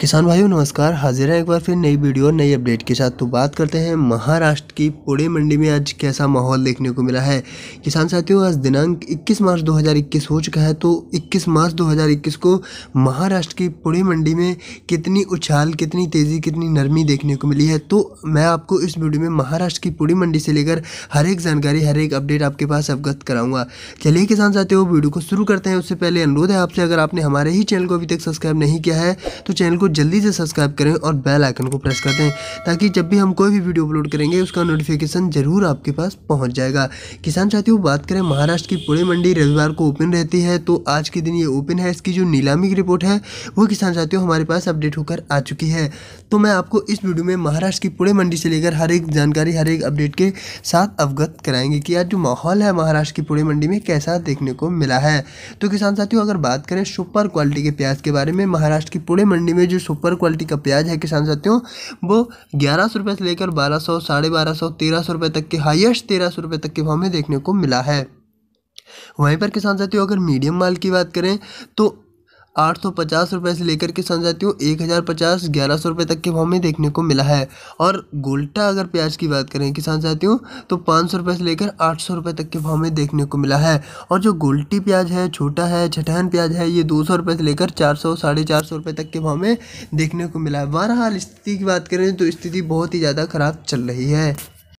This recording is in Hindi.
किसान भाइयों नमस्कार हाजिर है एक बार फिर नई वीडियो और नई अपडेट के साथ तो बात करते हैं महाराष्ट्र की पुणे मंडी में आज कैसा माहौल देखने को मिला है किसान साथियों आज दिनांक 21 मार्च 2021 हो चुका है तो 21 मार्च 2021 को महाराष्ट्र की पुणे मंडी में कितनी उछाल कितनी तेज़ी कितनी नरमी देखने को मिली है तो मैं आपको इस वीडियो में महाराष्ट्र की पुणे मंडी से लेकर हर एक जानकारी हर एक अपडेट आपके पास अवगत कराऊंगा चलिए किसान साथियों वीडियो को शुरू करते हैं उससे पहले अनुरोध है आपसे अगर आपने हमारे ही चैनल को अभी तक सब्सक्राइब नहीं किया है तो चैनल को जल्दी से सब्सक्राइब करें और बेल आइकन को प्रेस कर दें ताकि जब भी हम कोई भी वीडियो अपलोड करेंगे उसका नोटिफिकेशन जरूर आपके पास पहुंच जाएगा किसान साथियों बात करें महाराष्ट्र की पूरी मंडी रविवार को ओपन रहती है तो आज के दिन ये ओपन है इसकी जो नीलामी की रिपोर्ट है वो किसान साथियों हमारे पास अपडेट होकर आ चुकी है तो मैं आपको इस वीडियो में महाराष्ट्र की पुणे मंडी से लेकर हर एक जानकारी हर एक अपडेट के साथ अवगत कराएंगे कि आज जो माहौल है महाराष्ट्र की पुणे मंडी में कैसा देखने को मिला है तो किसान साथियों अगर बात करें सुपर क्वालिटी के प्याज के बारे में महाराष्ट्र की पुणे मंडी में जो सुपर क्वालिटी का प्याज है किसान साथियों वो ग्यारह सौ रुपये से लेकर बारह सौ साढ़े बारह सौ तेरह सौ रुपये तक के हाइएस्ट तेरह सौ रुपये तक के भाव में देखने को मिला है वहीं पर किसान साथियों अगर मीडियम माल की बात करें तो आठ सौ पचास रुपये से लेकर के सन जाती हूँ एक हज़ार पचास ग्यारह सौ रुपये तक के भाव में देखने को मिला है और गोल्टा अगर प्याज की बात करें किसान साथियों तो पाँच सौ रुपये से लेकर आठ सौ रुपये तक के भाव में देखने को मिला है और जो गोल्टी प्याज है छोटा है छठहन प्याज है ये दो सौ रुपये से लेकर चार सौ साढ़े चार सौ रुपये तक के भाव में देखने को मिला है बहरहाल स्थिति की बात करें तो स्थिति बहुत ही ज़्यादा ख़राब चल रही है